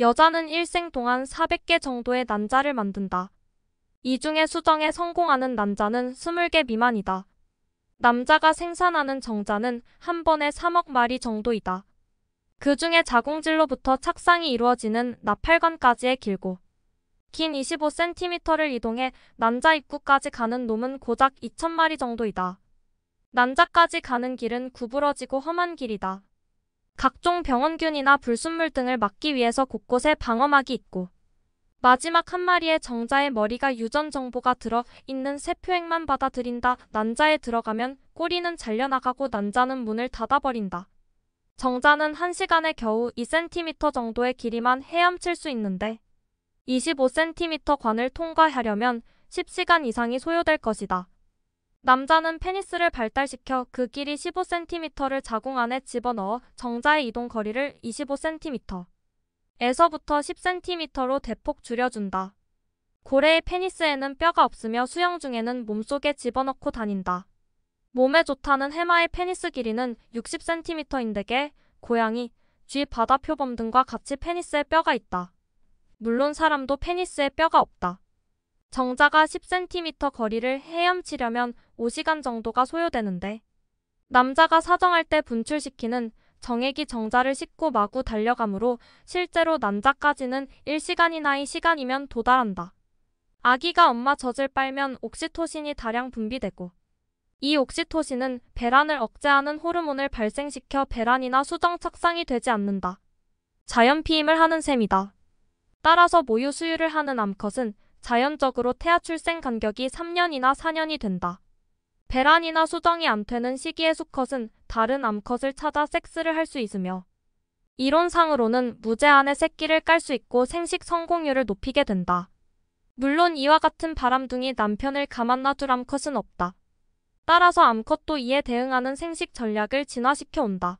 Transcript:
여자는 일생 동안 400개 정도의 난자를 만든다. 이 중에 수정에 성공하는 난자는 20개 미만이다. 남자가 생산하는 정자는 한 번에 3억 마리 정도이다. 그 중에 자궁질로부터 착상이 이루어지는 나팔관까지의 길고 긴 25cm를 이동해 난자 입구까지 가는 놈은 고작 2천마리 정도이다. 난자까지 가는 길은 구부러지고 험한 길이다. 각종 병원균이나 불순물 등을 막기 위해서 곳곳에 방어막이 있고 마지막 한 마리의 정자의 머리가 유전 정보가 들어 있는 세표액만 받아들인다. 난자에 들어가면 꼬리는 잘려나가고 난자는 문을 닫아버린다. 정자는 한시간에 겨우 2cm 정도의 길이만 헤엄칠 수 있는데 25cm 관을 통과하려면 10시간 이상이 소요될 것이다. 남자는 페니스를 발달시켜 그 길이 15cm를 자궁 안에 집어넣어 정자의 이동 거리를 25cm 에서부터 10cm로 대폭 줄여준다. 고래의 페니스에는 뼈가 없으며 수영 중에는 몸속에 집어넣고 다닌다. 몸에 좋다는 해마의 페니스 길이는 60cm인데게 고양이, 쥐, 바다표범 등과 같이 페니스에 뼈가 있다. 물론 사람도 페니스에 뼈가 없다. 정자가 10cm 거리를 헤엄치려면 5시간 정도가 소요되는데 남자가 사정할 때 분출시키는 정액이 정자를 싣고 마구 달려가므로 실제로 남자까지는 1시간이나 2시간이면 도달한다. 아기가 엄마 젖을 빨면 옥시토신이 다량 분비되고 이 옥시토신은 배란을 억제하는 호르몬을 발생시켜 배란이나 수정 착상이 되지 않는다. 자연피임을 하는 셈이다. 따라서 모유 수유를 하는 암컷은 자연적으로 태아 출생 간격이 3년이나 4년이 된다. 배란이나 수정이 안 되는 시기의 수컷은 다른 암컷을 찾아 섹스를 할 수 있으며 이론상으로는 무제한의 새끼를 깔 수 있고 생식 성공률을 높이게 된다. 물론 이와 같은 바람둥이 남편을 가만 놔줄 암컷은 없다. 따라서 암컷도 이에 대응하는 생식 전략을 진화시켜 온다.